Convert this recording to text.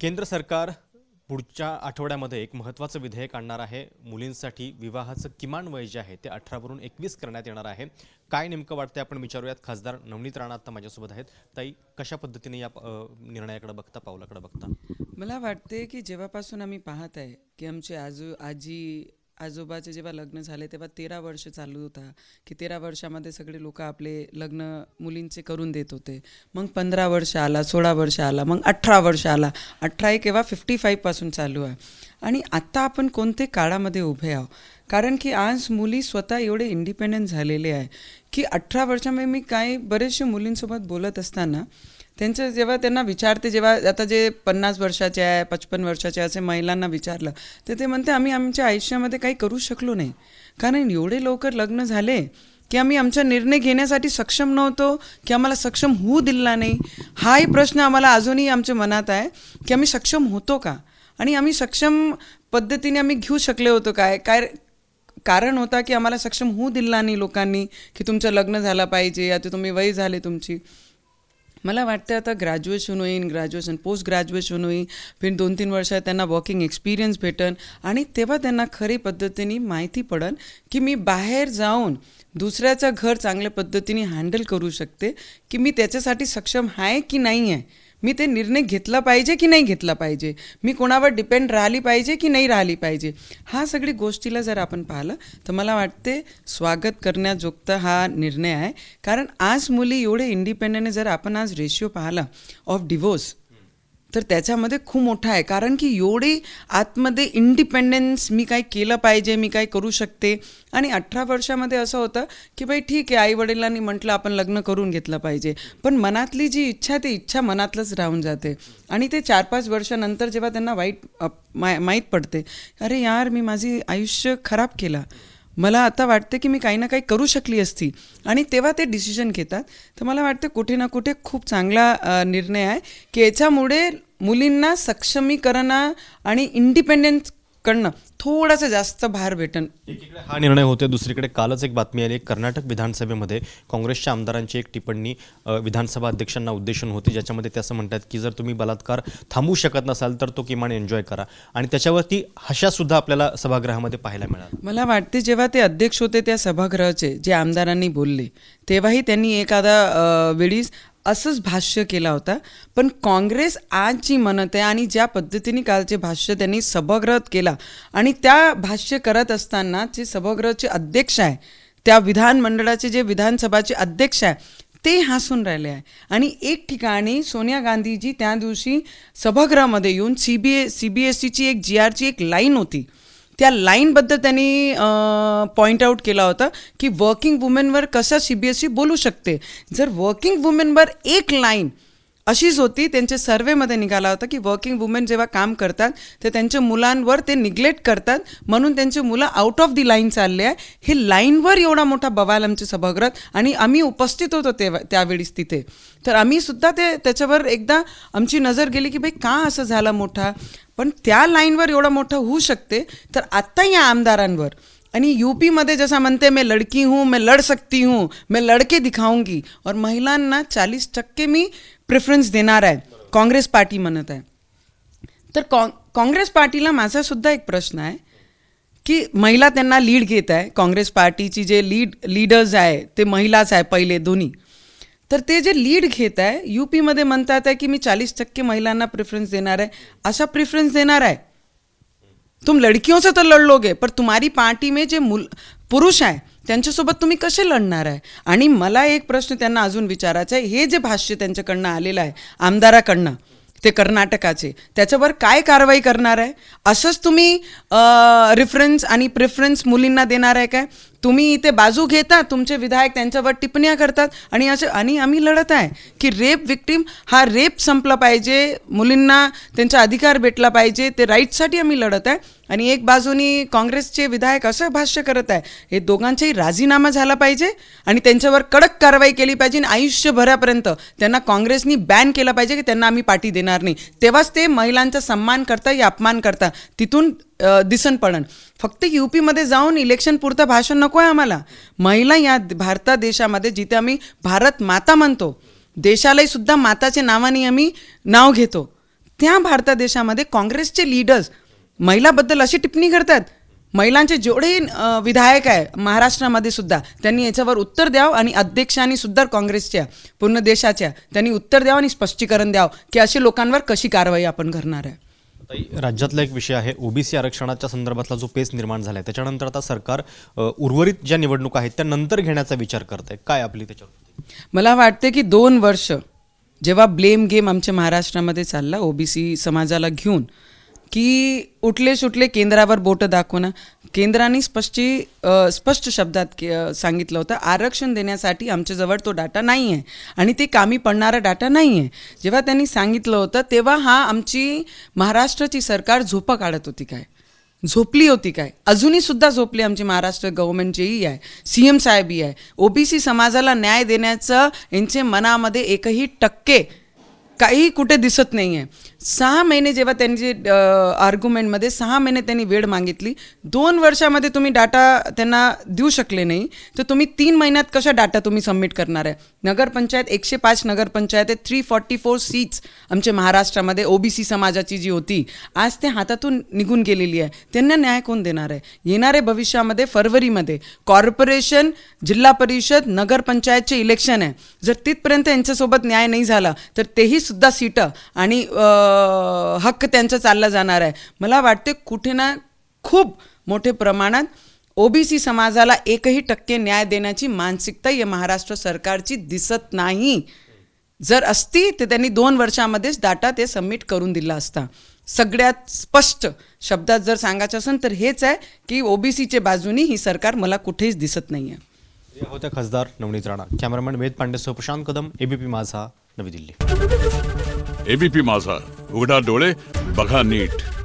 केंद्र सरकार पुढच्या आठवड्यामध्ये एक महत्त्वाचं विधेयक आणणार आहे मुलींसाठी विवाहाचं किमान वय जे आहे ते अठरावरून एकवीस करण्यात येणार आहे काय नेमकं वाटतंय आपण विचारूयात खासदार नवनीत राणा आता माझ्यासोबत आहेत ताई कशा पद्धतीने या निर्णयाकडे बघता पावलाकडे बघता मला वाटते की जेव्हापासून आम्ही पाहत आहे की आमचे आजू आजी आजोबाचे जेव्हा लग्न झाले तेव्हा तेरा वर्ष चालू होता की तेरा वर्षामध्ये सगळे लोक आपले लग्न मुलींचे करून देत होते मग पंधरा वर्ष आला सोळा वर्ष आला मग अठरा वर्ष आला अठरा एक केव्हा फिफ्टी फाईव्हपासून चालू आहे आणि आत्ता आपण कोणते काळामध्ये उभे आहो कारण की आज मुली स्वतः एवढे इंडिपेंडंट झालेले आहे की अठरा वर्षामध्ये मी काही बरेचसे मुलींसोबत बोलत असताना त्यांचं जेव्हा त्यांना विचारते जेव्हा आता जे पन्नास वर्षाचे आहे पचपन वर्षाचे असे महिलांना विचारलं तर ते म्हणते आम्ही आमच्या आयुष्यामध्ये काही करू शकलो नाही कारण एवढे लवकर लग्न झाले की आम्ही आमचा निर्णय घेण्यासाठी सक्षम नव्हतो की आम्हाला सक्षम होऊ दिला नाही हाही प्रश्न आम्हाला अजूनही आमच्या मनात आहे की आम्ही सक्षम होतो का आणि आम्ही सक्षम पद्धतीने आम्ही घेऊ शकले होतो काय काय कारण होता की आम्हाला सक्षम होऊ दिला नाही लोकांनी की तुमचं लग्न झालं पाहिजे आता तुम्ही वय झाले तुमची मला वाटतं आता ग्रॅज्युएशन होईन ग्रॅज्युएशन पोस्ट ग्रॅज्युएशन होईन फिर दोन तीन वर्षात त्यांना वर्किंग एक्सपिरियन्स भेटन आणि तेव्हा त्यांना खरी पद्धतीने माहिती पडन की मी बाहेर जाऊन दुसऱ्याचं घर चांगल्या पद्धतीने हँडल करू शकते की मी त्याच्यासाठी सक्षम आहे की नाही आहे मी ते निर्णय घेतला पाहिजे की नाही घेतला पाहिजे मी कोणावर डिपेंड राहिली पाहिजे की नाही राहिली पाहिजे हा सगळी गोष्टीला जर आपण पाहिलं तर मला वाटते स्वागत करण्याजोगता हा निर्णय आहे कारण आज मुली एवढे इंडिपेंडंट जर आपण आज रेशिओ पाहिला ऑफ डिवोर्स तर त्याच्यामध्ये खूप मोठा आहे कारण की एवढी आतमध्ये इंडिपेंडन्स मी काय केलं पाहिजे मी काय करू शकते आणि अठरा वर्षामध्ये असं होतं की बाई ठीक आहे आई वडिलांनी म्हटलं आपण लग्न करून घेतलं पाहिजे पण मनातली जी इच्छा ती इच्छा मनातलंच राहून जाते आणि ते चार पाच वर्षानंतर जेव्हा त्यांना वाईट माहीत पडते अरे यार मी माझी आयुष्य खराब केलं मला आता वाटते की मी काही ना काही करू शकली असती आणि तेव्हा ते डिसिजन घेतात तर मला वाटतं कुठे ना कुठे खूप चांगला निर्णय आहे की याच्यामुळे मुलींना सक्षमीकरणा आणि इंडिपेंडेंट कडनं थोडासा जास्त भार भेटन एकीकडे हा निर्णय होते दुसरीकडे कालच एक बातमी आली कर्नाटक विधानसभेमध्ये काँग्रेसच्या आमदारांची एक टिप्पणी विधानसभा अध्यक्षांना उद्देशून होती ज्याच्यामध्ये ते असं म्हणतात की जर तुम्ही बलात्कार थांबू शकत नसाल तर तो किमान एन्जॉय करा आणि त्याच्यावरती हशा सुद्धा आपल्याला सभागृहामध्ये पाहायला मिळाला मला वाटते जेव्हा ते अध्यक्ष होते त्या सभागृहाचे जे आमदारांनी बोलले तेव्हाही त्यांनी एखादा वेळीस असंच भाष्य केला होता पण काँग्रेस आजची जी म्हणत आहे आणि ज्या पद्धतीने कालचे भाष्य त्यांनी सभागृहात केला आणि त्या भाष्य करत असताना जे सभागृहाचे अध्यक्ष आहे त्या विधानमंडळाचे जे विधानसभाचे अध्यक्ष आहे ते हसून राहिले आहे आणि एक ठिकाणी सोनिया गांधीजी त्या दिवशी सभागृहामध्ये येऊन C B A C B S सीची एक जी आरची एक लाईन होती त्या लाईनबद्दल त्यांनी पॉइंट आऊट केला होता की वर्किंग वुमेनवर वर सी बी एस ई बोलू शकते जर वर्किंग वुमेनवर एक लाईन अशीच होती त्यांच्या सर्वेमध्ये निघाला होता की वर्किंग वुमेन जेव्हा काम करतात तर त्यांच्या मुलांवर ते निग्लेक्ट करतात म्हणून त्यांचे मुलं आउट ऑफ दी लाईन चालले आहे हे लाईनवर एवढा मोठा बवाल आमच्या सभागृहात आणि आम्ही उपस्थित होतो तेव्हा त्यावेळीस तिथे तर आम्ही सुद्धा ते त्याच्यावर एकदा आमची नजर गेली की भाई का असं झालं मोठा पण त्या लाईनवर एवढा मोठा होऊ शकते तर आत्ता या आमदारांवर आणि पीमध्ये जसा म्हणते मी लडकी हूँ मैं लढ सकती हूँ मैं लडके दिखाऊंगी और महिलांना चाळीस टक्के मी प्रेफरन्स देणार आहे काँग्रेस पार्टी म्हणत आहे तर कॉ काँग्रेस पार्टीला माझासुद्धा एक प्रश्न आहे की महिला त्यांना लीड घेत आहे काँग्रेस पार्टीची जे लीड लीडर्स आहे ते महिलाच आहे पहिले दोन्ही तर ते जे लीड घेत आहे यू पीमध्ये म्हणतात आहे की मी चाळीस टक्के महिलांना प्रिफरन्स देणार आहे असा प्रिफरन्स देणार आहे तुम लडकियों से तो गे लोगे पर तुम्हारी पार्टी में जे मुल पुरुष आहे त्यांच्यासोबत तुम्ही कसे लढणार आहे आणि मला एक प्रश्न त्यांना अजून विचारायचा आहे हे जे भाष्य त्यांच्याकडनं आलेलं आहे आमदाराकडनं ते कर्नाटकाचे त्याच्यावर काय कारवाई करणार आहे असंच तुम्ही रिफरन्स आणि प्रेफरन्स मुलींना देणार आहे काय तुम्ही इथे बाजू घेता तुमचे विधायक त्यांच्यावर टिप्पण्या करतात आणि असे आणि आम्ही लढत आहे की रेप विक्टीम हा रेप संपला पाहिजे मुलींना त्यांचा अधिकार भेटला पाहिजे ते राईटसाठी आम्ही लढत आहे आणि एक बाजूनी काँग्रेसचे विधायक असं भाष्य करत आहे हे दोघांचाही राजीनामा झाला पाहिजे आणि त्यांच्यावर कडक कारवाई केली पाहिजे आणि आयुष्यभरापर्यंत त्यांना काँग्रेसनी बॅन केला पाहिजे की त्यांना आम्ही पाठी देणार नाही तेव्हाच ते महिलांचा सन्मान करता या अपमान करता तिथून दिसन पडन फक्त मध्ये जाऊन इलेक्शन पुरतं भाषण नको आहे आम्हाला महिला या भारत देशामध्ये जिथे आम्ही भारत माता म्हणतो देशालाही सुद्धा माताच्या नावाने आम्ही नाव घेतो त्या भारत देशामध्ये काँग्रेसचे लीडर्स महिलाबद्दल अशी टिप्पणी करतात महिलांचे जेवढे विधायक आहे महाराष्ट्रामध्ये सुद्धा त्यांनी याच्यावर उत्तर द्यावं आणि अध्यक्षांनी सुद्धा काँग्रेसच्या पूर्ण देशाच्या त्यांनी उत्तर द्यावं आणि स्पष्टीकरण द्यावं की अशा लोकांवर कशी कारवाई आपण करणार आहे राज्यातला एक विषय आहे ओबीसी आरक्षणाच्या संदर्भातला जो पेच निर्माण झाला आहे त्याच्यानंतर आता सरकार उर्वरित ज्या निवडणूक आहेत त्या नंतर घेण्याचा विचार करत आहे काय आपली त्याच्यावर मला वाटते की दोन वर्ष जेव्हा ब्लेम गेम आमच्या महाराष्ट्रामध्ये चालला ओबीसी समाजाला घेऊन की उठले सुटले केंद्रावर बोटं दाखवणं केंद्राने स्पष्टी स्पष्ट शब्दात के सांगितलं होतं आरक्षण देण्यासाठी आमच्याजवळ तो डाटा नाही आहे आणि ते कामी पडणारा डाटा नाही आहे जेव्हा त्यांनी सांगितलं होतं तेव्हा हा आमची महाराष्ट्राची सरकार झोपं काढत होती काय झोपली होती काय अजूनही सुद्धा झोपली आमची महाराष्ट्र जेही आहे सी एम साहेबही आहे ओबीसी समाजाला न्याय देण्याचं यांचे मनामध्ये एकही टक्के काही कुठे दिसत नाही आहे सहा महिने जेव्हा त्यांची आर्ग्युमेंटमध्ये सहा महिने त्यांनी वेळ मागितली दोन वर्षामध्ये तुम्ही डाटा त्यांना देऊ शकले नाही तर तुम्ही तीन महिन्यात कशा डाटा तुम्ही सबमिट करणार आहे नगरपंचायत एकशे पाच नगरपंचायत आहे थ्री फॉर्टी फोर सीट्स आमच्या महाराष्ट्रामध्ये ओबीसी समाजाची जी होती आज ते हातातून निघून गेलेली आहे त्यांना न्याय कोण देणार आहे येणारे भविष्यामध्ये फरवरीमध्ये कॉर्पोरेशन जिल्हा परिषद नगरपंचायतचे इलेक्शन आहे जर तिथपर्यंत यांच्यासोबत न्याय नाही झाला तर तेही सुद्धा सीटं आणि हक्क त्यांचा चालला जाणार आहे मला वाटते कुठे ना खूप मोठे प्रमाणात ओबीसी समाजाला एकही टक्के न्याय देण्याची मानसिकता या महाराष्ट्र सरकारची दिसत नाही जर असती तर त्यांनी दोन वर्षामध्येच डाटा ते सबमिट करून दिला असता सगळ्यात स्पष्ट शब्दात जर सांगायचं असेल तर हेच आहे की ओबीसीच्या बाजूनी ही सरकार मला कुठेच दिसत नाही आहे होत्या खासदार नवनीत राणा कॅमेरामॅन वेद सो प्रशांत कदम एबीपी माझा नवी दिल्ली एबीपी माझा उघडा डोळे बघा नीट